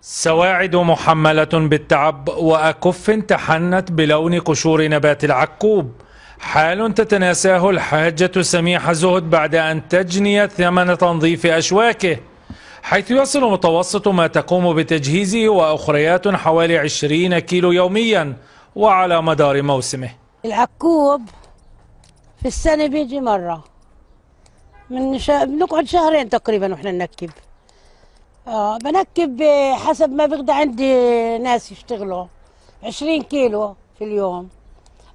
سواعد محملة بالتعب وأكف تحنت بلون قشور نبات العكوب حال تتناساه الحاجة سميحة زهد بعد أن تجني ثمن تنظيف أشواكه حيث يصل متوسط ما تقوم بتجهيزه وأخريات حوالي 20 كيلو يوميا وعلى مدار موسمه العكوب في السنة بيجي مرة من شا... بنقعد شهرين تقريبا وإحنا ننكب اه بنكب حسب ما بقدر عندي ناس يشتغلوا 20 كيلو في اليوم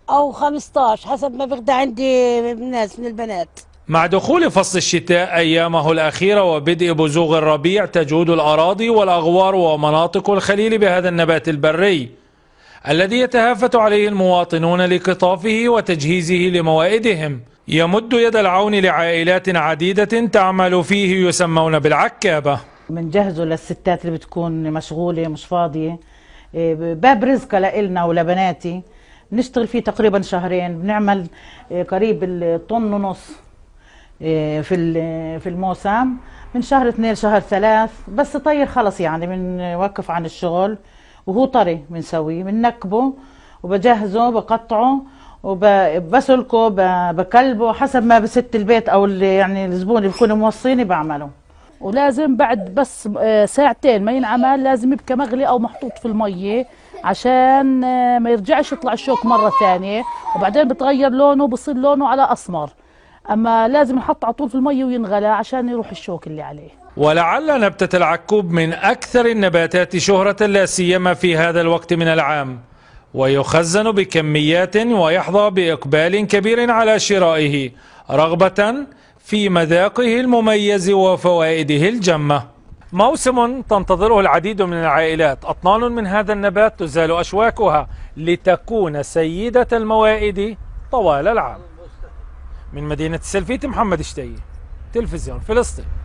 او 15 حسب ما بقدر عندي ناس من البنات مع دخول فصل الشتاء أيامه الأخيرة وبدء بزوغ الربيع تجود الأراضي والأغوار ومناطق الخليل بهذا النبات البري الذي يتهافت عليه المواطنون لقطافه وتجهيزه لموائدهم يمد يد العون لعائلات عديدة تعمل فيه يسمون بالعكابة بنجهزه للستات اللي بتكون مشغوله مش فاضيه إيه، باب رزقه لإلنا ولبناتي بنشتغل فيه تقريبا شهرين بنعمل إيه، قريب الطن ونص إيه، في في الموسم من شهر اثنين شهر ثلاث بس طير خلص يعني بنوقف عن الشغل وهو طري بنسويه بنكبه وبجهزه بقطعه وبسلكه بكلبه حسب ما بست البيت او يعني الزبون اللي بكونوا موصيني بعمله ولازم بعد بس آه، ساعتين ما ينعمل لازم يبقى مغلي او محطوط في الميه عشان آه، ما يرجعش يطلع الشوك مره ثانيه وبعدين بتغير لونه بصير لونه على اسمر اما لازم ينحط على طول في الميه وينغلى عشان يروح الشوك اللي عليه ولعل نبتة العكوب من أكثر النباتات شهرة لا سيما في هذا الوقت من العام ويخزن بكميات ويحظى بإقبال كبير على شرائه رغبة في مذاقه المميز وفوائده الجمة موسم تنتظره العديد من العائلات أطنان من هذا النبات تزال أشواكها لتكون سيدة الموائد طوال العام من مدينة السلفيت محمد شتي تلفزيون فلسطين